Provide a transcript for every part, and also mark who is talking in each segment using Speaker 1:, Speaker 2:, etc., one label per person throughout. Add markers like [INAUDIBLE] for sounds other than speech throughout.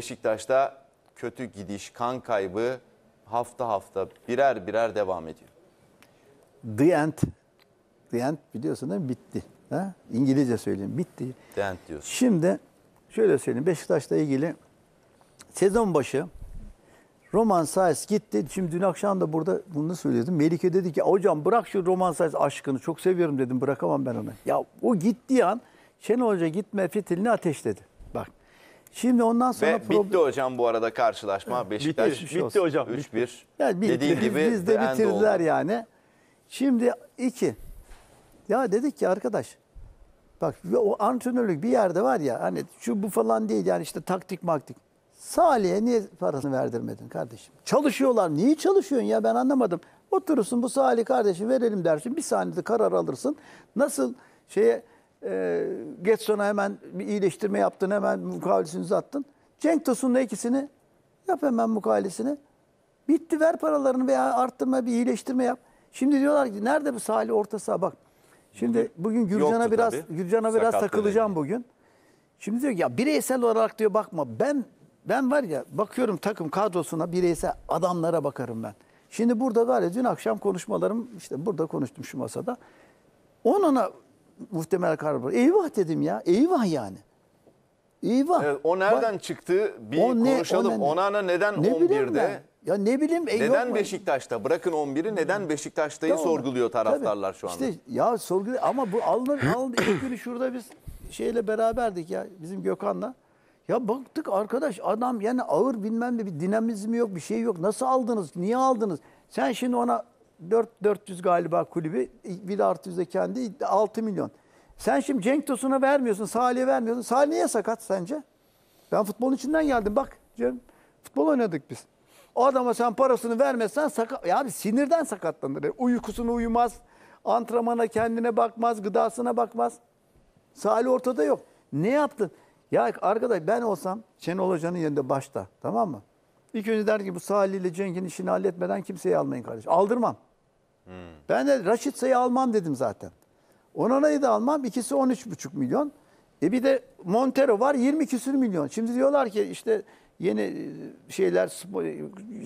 Speaker 1: Beşiktaş'ta kötü gidiş, kan kaybı hafta hafta birer birer devam ediyor.
Speaker 2: The end. The end biliyorsun değil mi? Bitti. Ha? İngilizce söyleyeyim. Bitti. The end diyorsun. Şimdi şöyle söyleyeyim. Beşiktaş'la ilgili sezon başı Roman Saiz gitti. Şimdi dün akşam da burada bunu söyledim. Melike dedi ki hocam bırak şu Roman Saiz aşkını çok seviyorum dedim. Bırakamam ben onu. Ya o gittiği an Şenol Hoca gitme fitilini ateşledi. Şimdi ondan sonra... Ve bitti
Speaker 1: hocam bu arada karşılaşma. Evet, Beşiktaş bitti, bitti olsun. hocam. 3-1. Yani bitti. Dediğin gibi biz de bitirdiler
Speaker 2: yani. Şimdi iki. Ya dedik ki arkadaş bak o antrenörlük bir yerde var ya hani şu bu falan değil yani işte taktik maktik. Salih'e niye parasını verdirmedin kardeşim? Çalışıyorlar. Niye çalışıyorsun ya ben anlamadım. Oturursun bu Salih kardeşim verelim dersin. Bir saniyede karar alırsın. Nasıl şeye e, ee, Getson'a hemen bir iyileştirme yaptın. Hemen mukavelesini uzattın. Cenk da ikisini yap hemen mukavelesini. Bitti ver paralarını veya arttırma bir iyileştirme yap. Şimdi diyorlar ki nerede bu sahili orta saha bak. Şimdi bugün Gürcan'a biraz tabii. Gürcan'a biraz Sakatlı takılacağım dedi. bugün. Şimdi diyor ki ya bireysel olarak diyor bakma. Ben ben var ya bakıyorum takım kadrosuna bireysel adamlara bakarım ben. Şimdi burada var ya dün akşam konuşmalarım işte burada konuştum şu masada. Onuna muhtemel karbon. Eyvah dedim ya. Eyvah yani. Eyvah. Evet, o nereden Bak,
Speaker 1: çıktı bir o ne, konuşalım. O ne, Onana neden ne 11'de?
Speaker 2: Ya ne bileyim. E, neden yok
Speaker 1: Beşiktaş'ta? Bırakın 11'i neden Beşiktaş'tayı tamam. sorguluyor taraftarlar Tabii. şu anda? İşte
Speaker 2: ya sorguluyor ama bu alınır alınır. İlk günü şurada biz şeyle beraberdik ya bizim Gökhan'la. Ya baktık arkadaş adam yani ağır bilmem ne bir dinamizmi yok bir şey yok. Nasıl aldınız? Niye aldınız? Sen şimdi ona 4 400 galiba kulübü. Bir de artı yüzde kendi 6 milyon. Sen şimdi Cenk Tosun'a vermiyorsun, Salih'e vermiyorsun. Salih niye sakat sence? Ben futbolun içinden geldim bak. Cem, futbol oynadık biz. O adama sen parasını vermezsen sakat... Ya abi sinirden sakatlanır. E, uykusunu uyumaz. Antrenmana kendine bakmaz. Gıdasına bakmaz. Salih ortada yok. Ne yaptın? Ya arkadaş ben olsam Şenol Hoca'nın yerinde başta. Tamam mı? İlk önce der ki bu Salih ile Cenk'in işini halletmeden kimseyi almayın kardeş. Aldırmam. Ben de Raşitsa'yı almam dedim zaten. Onana'yı da almam. İkisi 13,5 milyon. E bir de Montero var 20 küsür milyon. Şimdi diyorlar ki işte yeni e, şeyler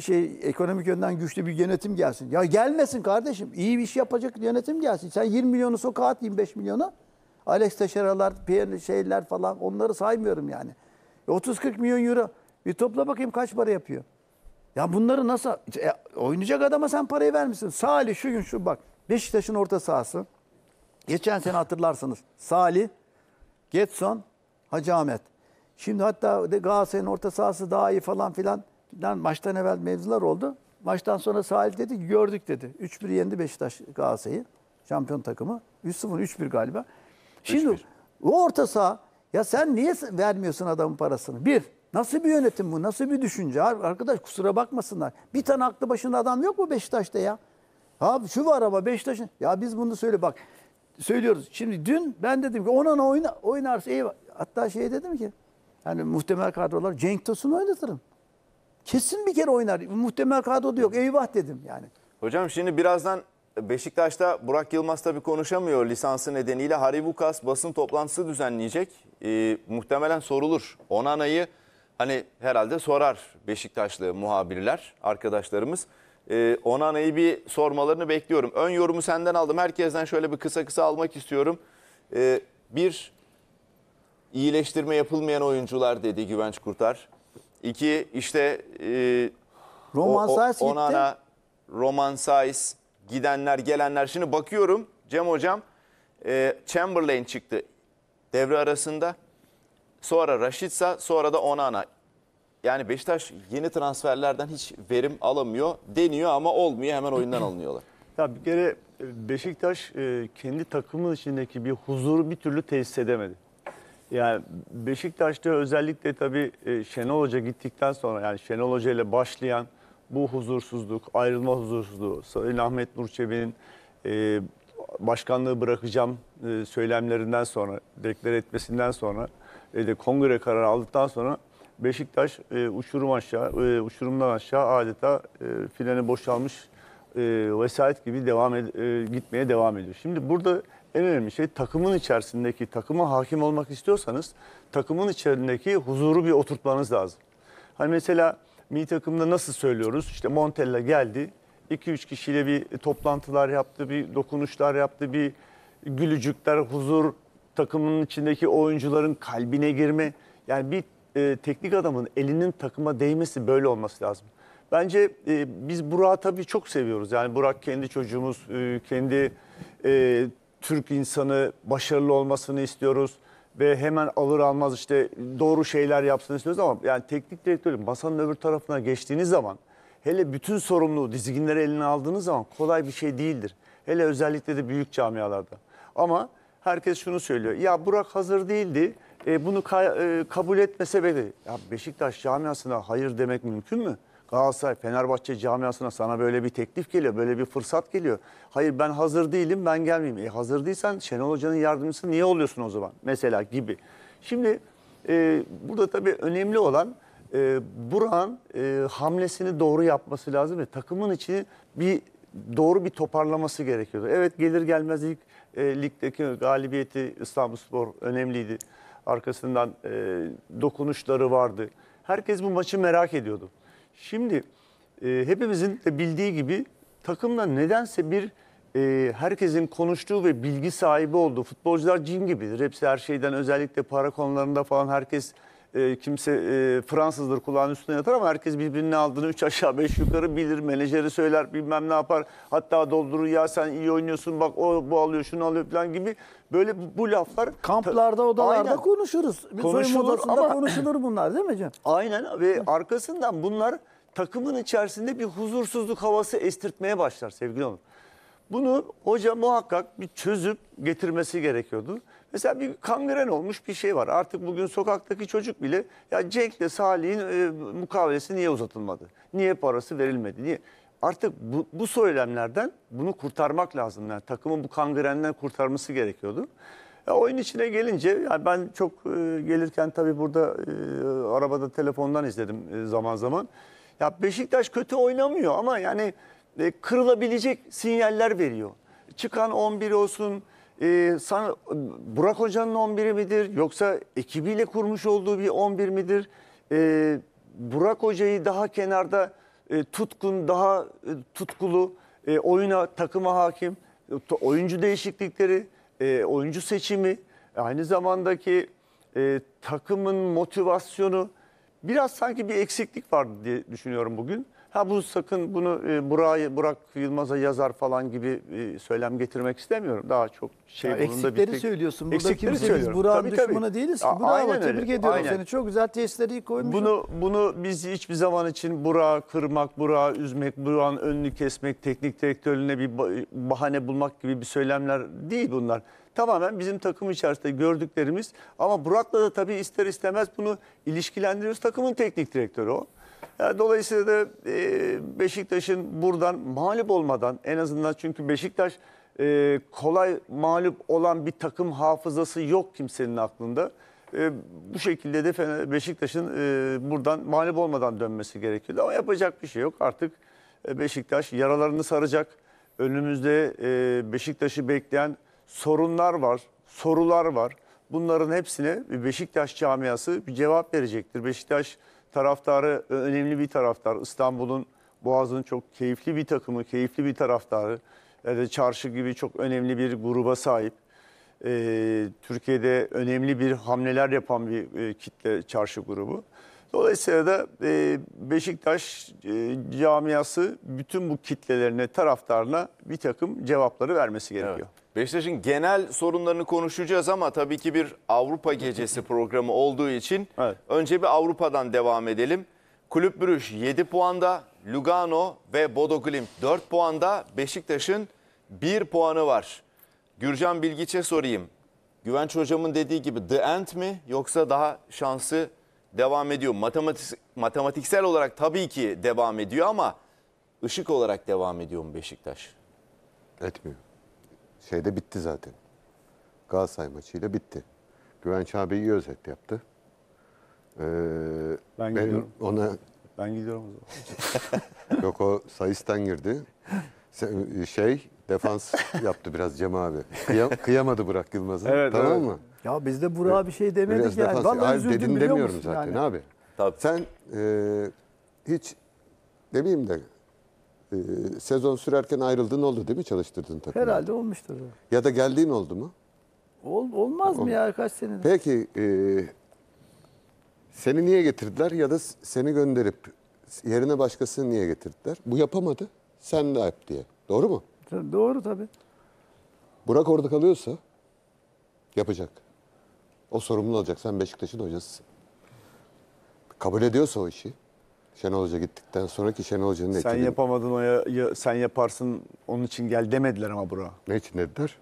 Speaker 2: şey ekonomik yönden güçlü bir yönetim gelsin. Ya gelmesin kardeşim. İyi bir iş yapacak yönetim gelsin. Sen 20 milyonu sokağa at 25 milyonu. Alex Teixeira'lar, şeyler falan onları saymıyorum yani. 30-40 e milyon euro. Bir topla bakayım kaç para yapıyor. Ya bunları nasıl e, oynayacak adama sen parayı vermişsin. Salih şu gün şu bak Beşiktaş'ın orta sahası. Geçen sene hatırlarsınız Salih, Getson, Hacı Ahmet. Şimdi hatta Galatasaray'ın orta sahası daha iyi falan filan. Yani maçtan evvel mevzular oldu. Maçtan sonra Salih dedi ki gördük dedi. 3-1 yendi Beşiktaş Galatasaray'ı. Şampiyon takımı. 3-0, 3-1 galiba. Şimdi 3-1. o orta saha ya sen niye vermiyorsun adamın parasını? Bir, Nasıl bir yönetim bu? Nasıl bir düşünce? Arkadaş kusura bakmasınlar. Bir tane aklı başında adam yok mu Beşiktaş'ta ya? Abi şu var araba Beşiktaş'ın. Ya biz bunu söyle bak. Söylüyoruz. Şimdi dün ben dedim ki ona oyna, oynarsa iyi. Hatta şey dedim ki yani muhtemel kadrolar Cenk Tosun'u oynatırım. Kesin bir kere oynar. Muhtemel kadroda yok. Eyvah dedim yani.
Speaker 1: Hocam şimdi birazdan Beşiktaş'ta Burak Yılmaz tabii konuşamıyor lisansı nedeniyle. Haribukas basın toplantısı düzenleyecek. Ee, muhtemelen sorulur. Onana'yı Hani herhalde sorar Beşiktaşlı muhabirler, arkadaşlarımız. Ee, Onana'yı bir sormalarını bekliyorum. Ön yorumu senden aldım. Herkesten şöyle bir kısa kısa almak istiyorum. Ee, bir, iyileştirme yapılmayan oyuncular dedi Güvenç Kurtar. İki, işte e,
Speaker 2: Roman o, Saiz gitti.
Speaker 1: Roman Saiz, gidenler, gelenler. Şimdi bakıyorum Cem Hocam, e, Chamberlain çıktı devre arasında. Sonra Raşitsa, sonra da Onana. Yani Beşiktaş yeni transferlerden hiç verim alamıyor. Deniyor ama olmuyor. Hemen oyundan [CLEARS THROAT] alınıyorlar.
Speaker 3: Ya bir kere e, Beşiktaş e, kendi takımın içindeki bir huzuru bir türlü tesis edemedi. Yani Beşiktaş'ta özellikle tabii e, Şenol Hoca gittikten sonra yani Şenol Hoca ile başlayan bu huzursuzluk, ayrılma huzursuzluğu, Sayın Ahmet Nurçebi'nin başkanlığı bırakacağım söylemlerinden sonra, deklar etmesinden sonra e, de kongre kararı aldıktan sonra Beşiktaş e, uçurum aşağı, e, uçurumdan aşağı adeta e, freni boşalmış e, vesayet gibi devam e, gitmeye devam ediyor. Şimdi burada en önemli şey takımın içerisindeki takıma hakim olmak istiyorsanız takımın içerisindeki huzuru bir oturtmanız lazım. Hani mesela mi takımda nasıl söylüyoruz? İşte Montella geldi. 2-3 kişiyle bir toplantılar yaptı, bir dokunuşlar yaptı, bir gülücükler, huzur, takımın içindeki oyuncuların kalbine girme. Yani bir e, teknik adamın elinin takıma değmesi böyle olması lazım. Bence e, biz Burak'ı tabii çok seviyoruz. Yani Burak kendi çocuğumuz, e, kendi e, Türk insanı başarılı olmasını istiyoruz. Ve hemen alır almaz işte doğru şeyler yapsın istiyoruz ama yani teknik direktörün masanın öbür tarafına geçtiğiniz zaman hele bütün sorumluluğu dizginleri eline aldığınız zaman kolay bir şey değildir. Hele özellikle de büyük camialarda. Ama herkes şunu söylüyor. Ya Burak hazır değildi. E, bunu ka e, kabul etmese bile. Ya Beşiktaş camiasına hayır demek mümkün mü? Galatasaray, Fenerbahçe camiasına sana böyle bir teklif geliyor, böyle bir fırsat geliyor. Hayır ben hazır değilim, ben gelmeyeyim. E hazır değilsen Şenol Hoca'nın yardımcısı niye oluyorsun o zaman? Mesela gibi. Şimdi e, burada tabii önemli olan e, Burak'ın e, hamlesini doğru yapması lazım ve takımın içini bir doğru bir toparlaması gerekiyor. Evet gelir gelmez ilk e, ligdeki galibiyeti İstanbulspor önemliydi. Arkasından e, dokunuşları vardı. Herkes bu maçı merak ediyordu. Şimdi e, hepimizin de bildiği gibi takımda nedense bir e, herkesin konuştuğu ve bilgi sahibi olduğu futbolcular cin gibidir. Hepsi her şeyden özellikle para konularında falan herkes e, kimse e, Fransızdır kulağın üstüne yatar ama herkes birbirinin aldığını üç aşağı beş yukarı bilir. Menajeri söyler bilmem ne yapar. Hatta doldurur ya sen iyi oynuyorsun bak o bu alıyor şunu alıyor falan gibi. Böyle bu laflar. Kamplarda odalarda Aynen.
Speaker 2: konuşuruz. Bir konuşulur ama... konuşulur bunlar değil mi Cem?
Speaker 3: Aynen ve arkasından bunlar takımın içerisinde bir huzursuzluk havası estirtmeye başlar sevgili hanım. Bunu hoca muhakkak bir çözüp getirmesi gerekiyordu. Mesela bir kangren olmuş bir şey var. Artık bugün sokaktaki çocuk bile ya Cenk'le Salih'in e, mukavelesi niye uzatılmadı? Niye parası verilmedi? Niye? Artık bu, bu söylemlerden bunu kurtarmak lazım. Yani takımın bu kangrenden kurtarması gerekiyordu. Ya oyun içine gelince yani ben çok e, gelirken tabii burada e, arabada telefondan izledim e, zaman zaman. Ya Beşiktaş kötü oynamıyor ama yani e, kırılabilecek sinyaller veriyor. Çıkan 11 olsun, e, ee, sana, Burak Hoca'nın 11'i midir yoksa ekibiyle kurmuş olduğu bir 11 midir? E, Burak Hoca'yı daha kenarda e, tutkun, daha e, tutkulu, e, oyuna, takıma hakim, e, oyuncu değişiklikleri, e, oyuncu seçimi, aynı zamandaki e, takımın motivasyonu, Biraz sanki bir eksiklik vardı diye düşünüyorum bugün. Ha bu sakın bunu e, Burak'ı Burak Yılmaz'a yazar falan gibi e, söylem getirmek istemiyorum. Daha çok şey ya eksikleri bir tek... söylüyorsun. eksikleri kimse söylüyorum. biz Burak'ın düşmanı tabii. değiliz ki. Bravo aynen tebrik öyle. ediyorum aynen. seni.
Speaker 2: Çok güzel testleri koymuşsun. Bunu,
Speaker 3: bunu biz hiçbir zaman için Burak'ı kırmak, Burak'ı üzmek, Burak'ın önünü kesmek, teknik direktörlüğüne bir bahane bulmak gibi bir söylemler değil bunlar. Tamamen bizim takım içerisinde gördüklerimiz ama Burak'la da tabii ister istemez bunu ilişkilendiriyoruz. Takımın teknik direktörü o. Yani dolayısıyla da e, Beşiktaş'ın buradan mağlup olmadan en azından çünkü Beşiktaş e, kolay mağlup olan bir takım hafızası yok kimsenin aklında. E, bu şekilde de Beşiktaş'ın e, buradan mağlup olmadan dönmesi gerekiyordu. Ama yapacak bir şey yok. Artık e, Beşiktaş yaralarını saracak. Önümüzde e, Beşiktaş'ı bekleyen sorunlar var, sorular var. Bunların hepsine Beşiktaş camiası bir cevap verecektir. Beşiktaş taraftarı önemli bir taraftar. İstanbul'un Boğaz'ın çok keyifli bir takımı, keyifli bir taraftarı. Yani çarşı gibi çok önemli bir gruba sahip. Ee, Türkiye'de önemli bir hamleler yapan bir e, kitle çarşı grubu. Dolayısıyla da e, Beşiktaş e, camiası bütün bu kitlelerine, taraftarına bir takım cevapları vermesi gerekiyor. Evet. Beşiktaş'ın genel sorunlarını konuşacağız ama
Speaker 1: tabii ki bir Avrupa gecesi programı olduğu için evet. önce bir Avrupa'dan devam edelim. Kulüp Brüş 7 puanda, Lugano ve Bodo Glimt 4 puanda, Beşiktaş'ın 1 puanı var. Gürcan Bilgiç'e sorayım. Güvenç hocamın dediği gibi The End mi yoksa daha şansı devam ediyor. Matematik, matematiksel olarak tabii ki devam ediyor ama ışık olarak devam ediyor mu Beşiktaş?
Speaker 4: Etmiyor. Şeyde bitti zaten. Galatasaray maçıyla bitti. Güvenç abi iyi özet yaptı. Ee, ben, ben Ona... Ben gidiyorum o zaman. [LAUGHS] Yok o sayıstan girdi. Şey Defans yaptı biraz Cem abi. Kıyam, [LAUGHS] kıyamadı Burak Yılmaz'a. Evet, tamam evet. mı?
Speaker 2: Ya biz de Burak'a bir şey demedik biraz yani. Defans. Vallahi Hayır, dedin demiyorum zaten yani. abi.
Speaker 4: Tabii. Sen e, hiç demeyeyim de e, sezon sürerken ayrıldığın oldu değil mi çalıştırdın takımı? Herhalde olmuştur. Ya da geldiğin oldu mu?
Speaker 2: Ol, olmaz Ol, mı ya kaç senedir?
Speaker 4: Peki e, seni niye getirdiler ya da seni gönderip yerine başkasını niye getirdiler? Bu yapamadı. Sen de yap diye. Doğru mu? doğru tabii. Burak orada kalıyorsa yapacak. O sorumlu olacak. Sen Beşiktaş'ın hocasısın. Kabul ediyorsa o işi. Şenol Hoca gittikten sonraki Şenol Hoca'nın Sen etkili...
Speaker 3: yapamadın o ya, ya- sen yaparsın onun için gel demediler ama bura.
Speaker 4: Ne için dediler?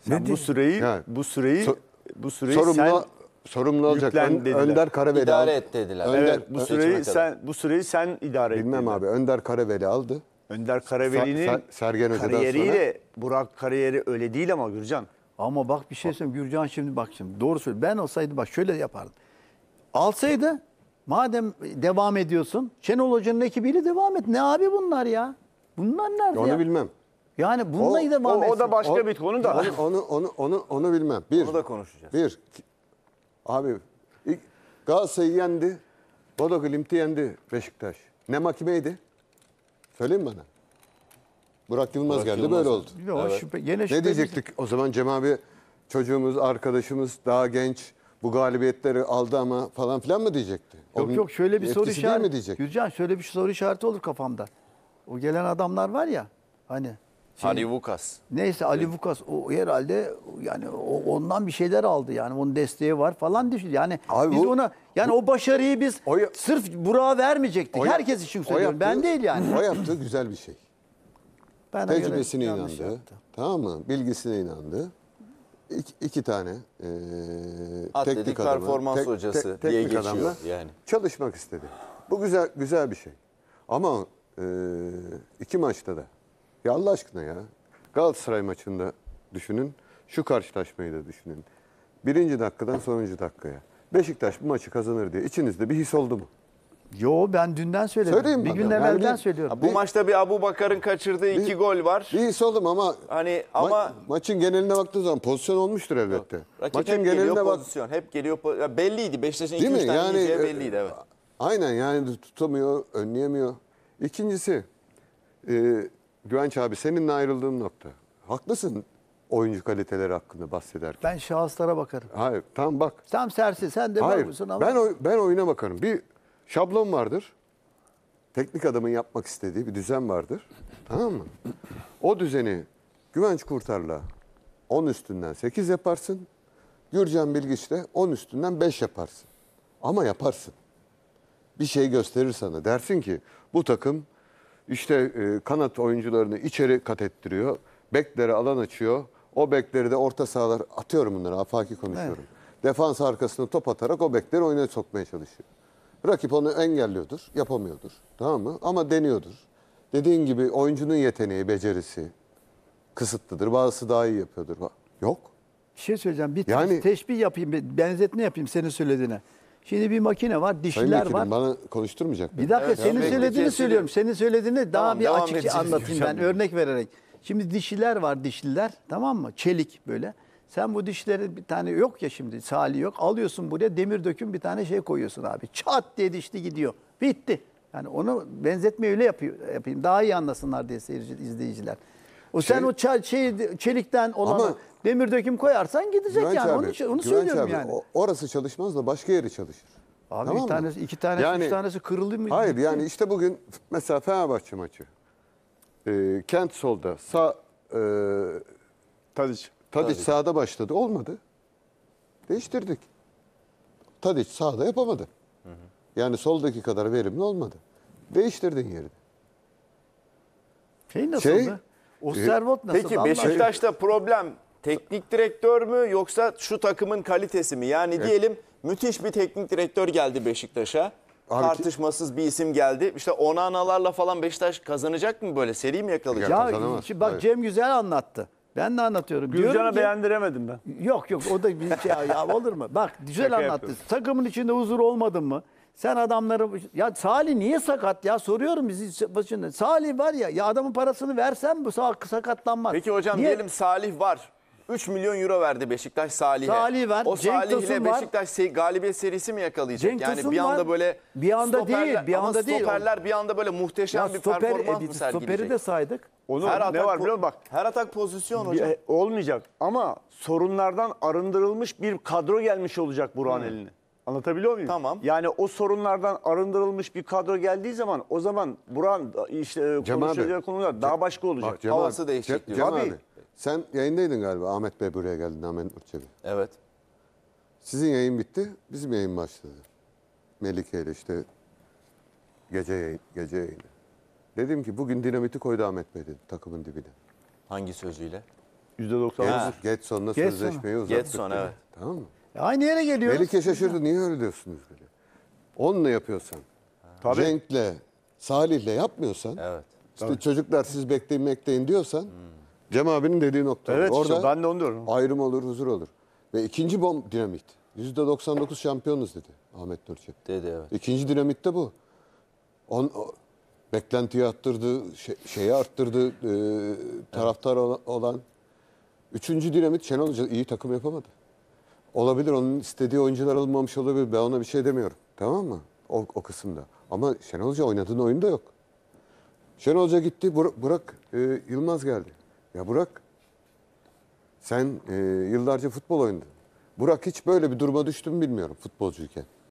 Speaker 4: Sen bu süreyi Yani.
Speaker 3: bu süreyi So- bu süreyi Sorumlu, sen sorumlu olacak. yüklen Ön- dediler. Önder Karaveli İdare aldı. et dediler. Önder, evet, bu süreyi sen bu süreyi sen idare et. Bilmem abi. Önder Karaveli aldı. Önder Karaveli'nin Ser- Sergen Hoca'dan kariyeriyle Burak kariyeri öyle değil ama Gürcan. Ama bak bir şey
Speaker 2: söyleyeyim. Gürcan şimdi bak şimdi doğru söyle. Ben olsaydı bak şöyle yapardım. Alsaydı madem devam ediyorsun Şenol Hoca'nın ekibiyle devam et. Ne abi bunlar ya? Bunlar nerede Onu ya? bilmem.
Speaker 4: Yani bununla O- devam o, o da başka bir konu da. Onu, onu, onu, onu, onu bilmem. Bir, Onu da konuşacağız. Bir, abi ilk Galatasaray'ı yendi. Bodo Glimt'i yendi Beşiktaş. Ne mahkemeydi? Söyleyin bana. Burak Yılmaz Burak geldi Yılmaz. böyle oldu. Bir evet. şüphe, yine şüphe ne diyecektik o zaman Cem abi çocuğumuz, arkadaşımız daha genç bu galibiyetleri aldı ama falan filan mı diyecekti? Yok Onun yok şöyle bir soru işareti. mi diyecek?
Speaker 2: Gürcan şöyle bir soru işareti olur kafamda. O gelen adamlar var ya hani şey, Ali Vukas. Neyse Ali Vukas o herhalde yani o, ondan bir şeyler aldı yani onun desteği var falan düşün. Yani Abi biz bu- ona yani o başarıyı biz O sırf Burak'a vermeyecektik. O- Herkes için söylüyorum. Ben değil yani. O yaptığı
Speaker 4: güzel bir şey. [LAUGHS] Bana Tecrübesine inandı. yaptı. Tamam mı? Bilgisine inandı. İki, iki tane eee teknik adamı, performans hocası diye teknik geçiyor yani. Çalışmak istedi. Bu güzel güzel bir şey. Ama eee, iki maçta da ya Allah aşkına ya. Galatasaray maçında düşünün. Şu karşılaşmayı da düşünün. Birinci dakikadan sonuncu dakikaya. Beşiktaş bu maçı kazanır diye içinizde bir his oldu mu? Yo ben dünden söyledim. Söyleyeyim bir gün bana. evvelden Yani söylüyorum. Bu Bir- maçta bir Abu Bakar'ın kaçırdığı iki gol var. Bir his oldum ama Hani ama ma- maçın geneline baktığın zaman pozisyon olmuştur elbette. rakip Maçın geliyor geneline bak
Speaker 1: pozisyon. Hep geliyor pozisyon. Ya belliydi. Beşiktaş'ın iki Değil üç mi? tane Yani yiyeceği e, belliydi evet.
Speaker 4: Aynen yani tutamıyor, önleyemiyor. İkincisi e, Güvenç abi seninle ayrıldığım nokta. Haklısın oyuncu kaliteleri hakkında bahsederken. Ben şahıslara bakarım. Hayır tam bak. Tam sersi sen de Hayır, ama. Ben, oy, ben oyuna bakarım. Bir şablon vardır. Teknik adamın yapmak istediği bir düzen vardır. Tamam mı? O düzeni Güvenç Kurtar'la 10 üstünden 8 yaparsın. Gürcan Bilgiç'le 10 üstünden 5 yaparsın. Ama yaparsın. Bir şey gösterir sana. Dersin ki bu takım işte e, kanat oyuncularını içeri kat ettiriyor. Beklere alan açıyor. O bekleri de orta sahalar atıyorum bunları afaki konuşuyorum. Defans arkasına top atarak o bekleri oyuna sokmaya çalışıyor. Rakip onu engelliyordur, yapamıyordur. Tamam mı? Ama deniyordur. Dediğin gibi oyuncunun yeteneği, becerisi kısıtlıdır. Bazısı daha iyi yapıyordur. Yok. Bir şey
Speaker 2: söyleyeceğim. Bir Yani- teşbih yapayım, benzetme yapayım senin söylediğine. Şimdi bir makine var, dişliler var.
Speaker 4: bana konuşturmayacak mı? Bir dakika Evet, senin söylediğini söylüyorum.
Speaker 2: Senin söylediğini daha bir açık anlatayım ben örnek vererek. Şimdi dişliler var dişliler tamam mı? Çelik böyle. Sen bu dişleri bir tane yok ya şimdi sali yok. Alıyorsun buraya demir döküm bir tane şey koyuyorsun abi. Çat diye dişli gidiyor. Bitti. Yani onu benzetme öyle yapıyor, yapayım. Daha iyi anlasınlar diye seyirci, izleyiciler. O sen şey- o çel, şey, çelikten olana demir döküm koyarsan gidecek Güvenç yani. abi, onu, şey, onu Güvenç söylüyorum abi, yani.
Speaker 4: orası çalışmaz da başka yeri çalışır. Abi Tamam mı? bir tanesi, iki tanesi, üç tanesi kırıldı mı? Hayır yani işte bugün mesela Fenerbahçe maçı. Ee, Kent solda, sağ e, Tadiç. Tadiç sağda başladı. Olmadı. Değiştirdik. Tadiç sağda yapamadı. Yani soldaki kadar verimli olmadı. Değiştirdin yerini. Şey nasıldı? Şey, Osterwold ee, nasıl? Peki Beşiktaş'ta
Speaker 1: problem teknik direktör mü yoksa şu takımın kalitesi mi? Yani evet. diyelim müthiş bir teknik direktör geldi Beşiktaş'a. Abi tartışmasız ki... bir isim geldi. İşte ona analarla falan Beşiktaş kazanacak mı böyle? Seri mi yakalayacak?
Speaker 2: Ya, Kazanamaz. şimdi bak Hayır. Cem Güzel anlattı. Ben de anlatıyorum. Gülcan'a
Speaker 3: beğendiremedim
Speaker 2: ben. Yok yok o da bir şey ya, olur mu? Bak güzel Şaka anlattı. Yapıyorum. Takımın içinde huzur olmadın mı? Sen adamları ya Salih niye sakat ya soruyorum bizi başında. Salih var ya ya adamın parasını versen bu sakatlanmaz. Peki hocam niye? diyelim
Speaker 1: Salih var. 3 milyon euro verdi Beşiktaş Salih'e. Salih ver. O Cenk Salih ile Beşiktaş var. galibiyet serisi mi yakalayacak? Cenk yani bir anda böyle bir anda değil, bir anda değil. Stoperler bir anda böyle muhteşem ya bir stoper, performans e, mı sergileyecek? Stoperi de saydık.
Speaker 3: Onu her ne var biliyor
Speaker 1: musun? Bak. Her atak pozisyon hocam. Bir, e,
Speaker 3: olmayacak ama sorunlardan arındırılmış bir kadro gelmiş olacak Burhan hmm. eline. Anlatabiliyor muyum? Tamam. Yani o sorunlardan arındırılmış bir kadro geldiği zaman o zaman buran işte e, Cem konuşacağı konular daha başka
Speaker 4: olacak. Bak, Cem Havası abi, değişecek Cem, diyor. Cem abi. sen yayındaydın galiba Ahmet Bey buraya geldi Ahmet Nurçevi. Evet. Sizin yayın bitti bizim yayın başladı. Melike ile işte gece yayın, gece yayını. Dedim ki bugün dinamiti koydu Ahmet Bey dedim takımın dibine. Hangi sözüyle? %99. Geç sonunda Get sözleşmeyi uzattık. Geç son evet. Tamam mı? E aynı yere geliyoruz. Melike şaşırdı. Niye öyle diyorsunuz böyle? Onunla yapıyorsan. Tabii. Cenk'le, Salih'le yapmıyorsan. Evet. İşte çocuklar siz bekleyin bekleyin diyorsan. Hmm. Cem abinin dediği nokta. Evet Orada işte ben de onu diyorum. Ayrım olur, huzur olur. Ve ikinci bomb dinamit. %99 şampiyonuz dedi Ahmet Nurçep. Dedi evet. İkinci dinamit de bu. On, o, beklentiyi arttırdı, şey, şeyi arttırdı e, taraftar evet. olan. Üçüncü dinamit Şenol Hoca iyi takım yapamadı. Olabilir onun istediği oyuncular alınmamış olabilir. Ben ona bir şey demiyorum. Tamam mı? O, o kısımda. Ama Şenol Hoca oynadığın da yok. Şenol Hoca gitti. Bur Burak e, Yılmaz geldi. Ya Burak sen e, yıllarca futbol oynadın. Burak hiç böyle bir duruma düştü mü bilmiyorum futbolcuyken.